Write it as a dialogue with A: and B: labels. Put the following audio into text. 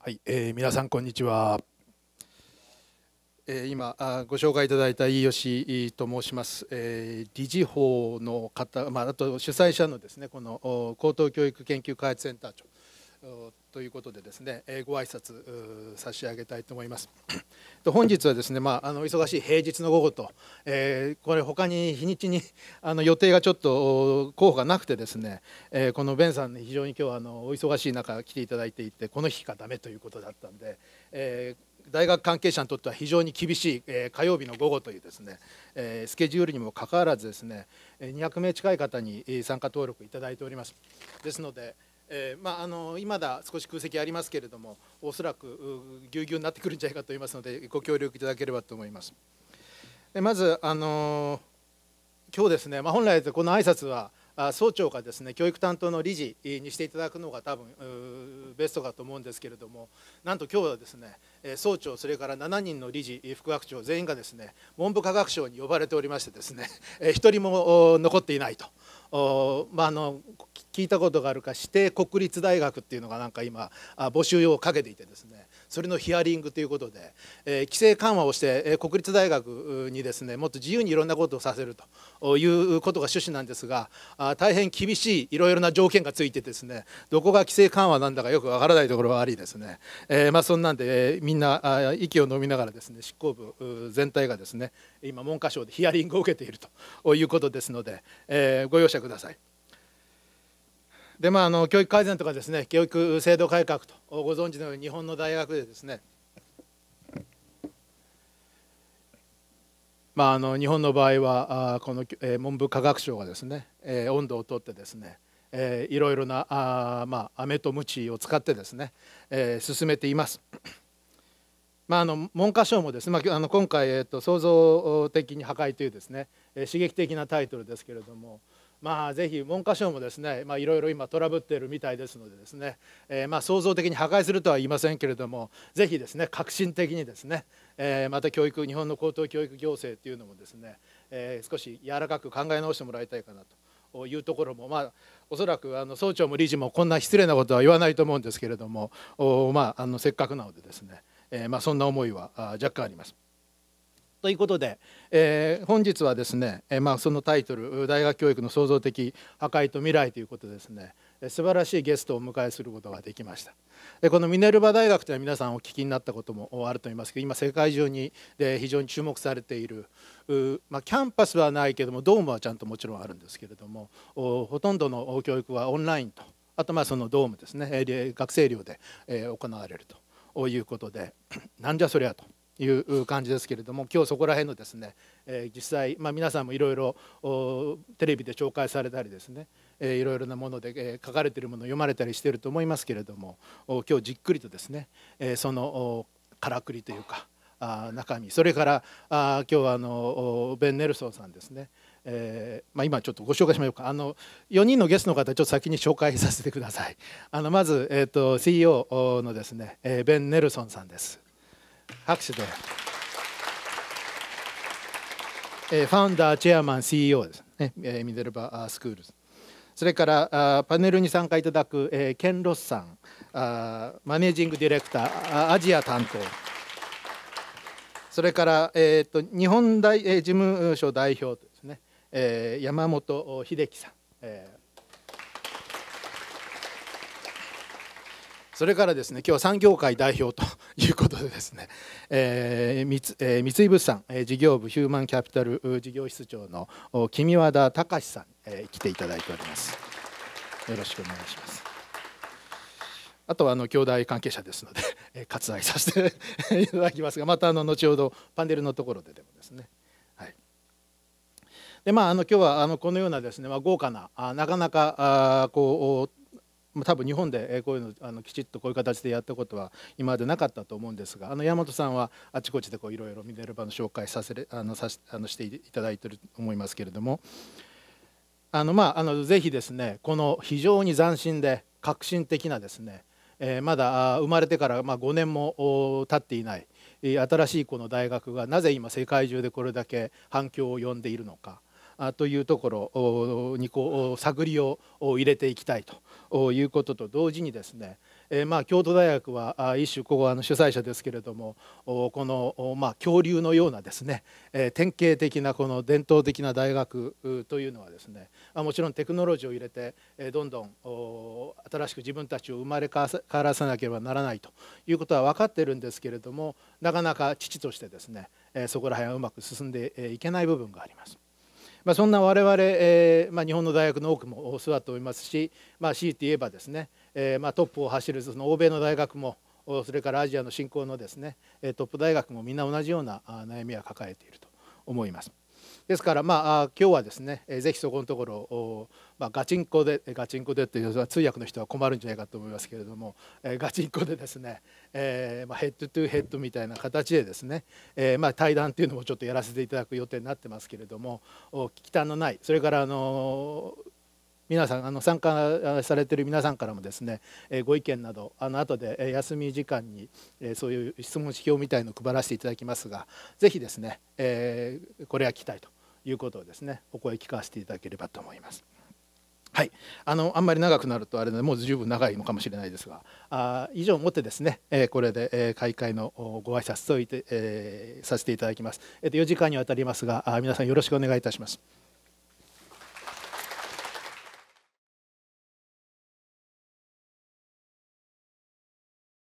A: はい、えー、皆さんこんにちは。えー、今ご紹介いただいた飯吉と申します。えー、理事法の方、まああと主催者のですねこの高等教育研究開発センター長。ということでですね、ご挨拶差し上げたいと思います。本日はですね、まあ、あの忙しい平日の午後と、えー、これ他に日にちにあの予定がちょっと候補がなくてですね、えー、このベンさん非常に今日はあのお忙しい中来ていただいていてこの日がダメということだったんで、えー大学関係者にとっては非常に厳しい、え火曜日の午後というですね、えスケジュールにもかかわらずですね200名近い方に参加登録いただいております。ですので、えー、まあ、あの今だ少し空席ありますけれどもおそらくぎゅうぎゅうになってくるんじゃないかと思いますのでご協力いただければと思います。まず、あの今日ですね、まあ、本来でこの挨拶は総長がですね教育担当の理事にしていただくのが多分ベストかと思うんですけれどもなんと今日はですね総長それから7人の理事副学長全員がですね文部科学省に呼ばれておりましてですね一人も残っていないとまあ、あの聞いたことがあるか指定国立大学っていうのがなんか今募集をかけていてですねそれのヒアリングということで、えー、規制緩和をして、え国立大学にですねもっと自由にいろんなことをさせるということが趣旨なんですがあ大変厳しいいろいろな条件がついてですねどこが規制緩和なんだかよくわからないところはありですね、えー、まあ、そんなんで、えみんなあ息を飲みながらですね執行部全体がですね今文科省でヒアリングを受けているということですので、えー、ご容赦ください。でまあ、あの教育改善とかですね教育制度改革とご存知のように日本の大学でですね、まあ、あの日本の場合はあこの、えー、文部科学省がですね、えー、温度をとってですね、えー、いろいろなあ、まあ、飴と鞭を使ってですね、えー、進めています。まあ、あの文科省もですね、まあ、あの今回、えーと「創造的に破壊」というですね、え刺激的なタイトルですけれども、まあ、ぜひ文科省もですね、まあ、いろいろ今トラブっているみたいですのでですね、えー、まあ創造的に破壊するとは言いませんけれどもぜひですね革新的にですね、えー、また教育日本の高等教育行政というのもですね、えー、少し柔らかく考え直してもらいたいかなというところも、まあ、おそらくあの総長も理事もこんな失礼なことは言わないと思うんですけれどもお、まあ、あのせっかくなのでですね、えーまあ、そんな思いは若干あります。ということで、えー、本日はですね、えー、まあ、そのタイトル「大学教育の創造的破壊と未来」ということですね素晴らしいゲストをお迎えすることができましたこのミネルバ大学というのは皆さんお聞きになったこともあると思いますけど今世界中にで非常に注目されているまあ、キャンパスはないけどもドームはちゃんともちろんあるんですけれどもほとんどの教育はオンラインとあとまあそのドームですね学生寮で行われるということでなんじゃそりゃと。いう感じですけれども今日そこら辺のですね、えー、実際、まあ、皆さんもいろいろテレビで紹介されたりですねいろいろなもので、え書かれているものを読まれたりしていると思いますけれども今日じっくりとですね、えそのからくりというかあ中身それからあ今日はあのベン・ネルソンさんですねえーまあ、今ちょっとご紹介しましょうかあの4人のゲストの方ちょっと先に紹介させてくださいあのまず、えーと、CEO のですね、えベン・ネルソンさんです拍手で、えー、ファウンダーチェアマン CEO ですね、えー、ミデルバースクールズそれからあパネルに参加いただく、えー、ケン・ロスさんあマネージングディレクターアジア担当それから、えーと、日本大、えー、事務所代表ですね、えー、山本秀樹さん、えそれからですね今日は産業界代表ということでですね、えーえー、三井物産、えー、事業部ヒューマンキャピタル事業室長の君和田隆さん、えー、来ていただいておりますよろしくお願いしますあとはあの兄弟関係者ですので、えー、割愛させて いただきますがまたあの後ほどパネルのところででもですねでまあ、あの今日はあのこのようなですね、まあ、豪華なあなかなかあこう多分日本でこういうのあのきちっとこういう形でやったことは今までなかったと思うんですがあの山本さんはあちこちでいろいろミネルヴァの紹介させあのさあのしていただいてると思いますけれどもあの、まあ、あのぜひですねこの非常に斬新で革新的なですね、えー、まだ生まれてからま5年も経っていない新しいこの大学がなぜ今世界中でこれだけ反響を呼んでいるのかというところにこう探りを入れていきたいということと同時にですねえまあ、京都大学は一種ここあの主催者ですけれどもこの、まあ、恐竜のようなですね、え典型的なこの伝統的な大学というのはですねあもちろんテクノロジーを入れて、えどんどん新しく自分たちを生まれ変わらさなければならないということは分かってるんですけれどもなかなか父としてですね、えそこら辺はうまく進んでいけない部分があります。まあ、そんな我々、えーまあ、日本の大学の多くも座っておりますし、まあ、強いて言えばですね、えーまあ、トップを走るその欧米の大学もそれからアジアの新興のですねトップ大学もみんな同じような悩みは抱えていると思います。ですから、まあ、今日はですね、ぜひそこのところを、まあ、ガチンコでガチンコでっていう通訳の人は困るんじゃないかと思いますけれども、えガチンコでですね、えまあ、ヘッドトゥヘッドみたいな形でですね、えまあ、対談っていうのもちょっとやらせていただく予定になってますけれども忌憚のないそれからあの皆さんあの参加されてる皆さんからもですね、えご意見などあの後で、え休み時間に、えそういう質問指標みたいのを配らせていただきますがぜひですね、えこれは聞きたいということをですねお声聞かせていただければと思います。はい、あのあんまり長くなるとあれでもう十分長いのかもしれないですがあ以上をもってですね、えー、これで、えー、開会のご挨拶といて、えー、させていただきます、えー、4時間にわたりますがあ皆さんよろしくお願いいたします。